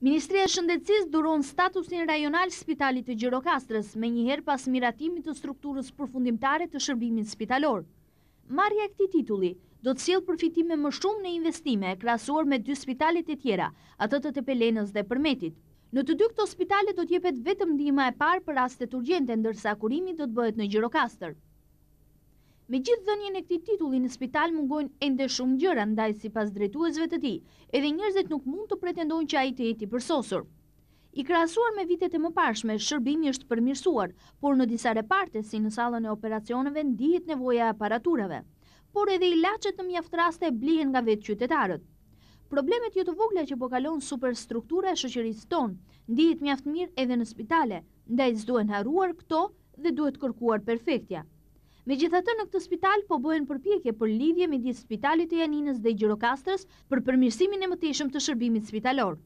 Ministria e Shëndecis duron statusin rajonal spitalit të Gjirokastrës me njëherë pas miratimit të strukturës përfundimtare të shërbimin spitalor. Marja këti tituli do të cilë përfitime më shumë në investime e krasuar me dy spitalit e tjera, atët të të pelenës dhe përmetit. Në të dy këto spitalit do tjepet vetëm dhima e parë për rastet urgjente, ndërsa kurimi do të bëhet në Gjirokastrë. Me gjithë dhënjën e këti titulli në spital mungojnë ende shumë gjëra ndaj si pas drejtuesve të ti, edhe njërzet nuk mund të pretendojnë që a i të jeti përsosur. I krasuar me vitet e më pashme, shërbimi është përmirësuar, por në disa reparte, si në salën e operacioneve, ndihit nevoja e aparaturave. Por edhe i lachet në mjaftraste e blihen nga vetë qytetarët. Problemet jo të vogle që pokalon superstruktura e shëqërisë tonë, ndihit mjaftë mirë edhe në spitale, ndaj zduen haruar këto dhe duhet kërkuar perfektja. Me gjitha të në këtë spital po bojen përpjekje për lidhje me disë spitalit të janinës dhe gjirokastrës për përmirësimin e mëtishëm të shërbimit spitalorë.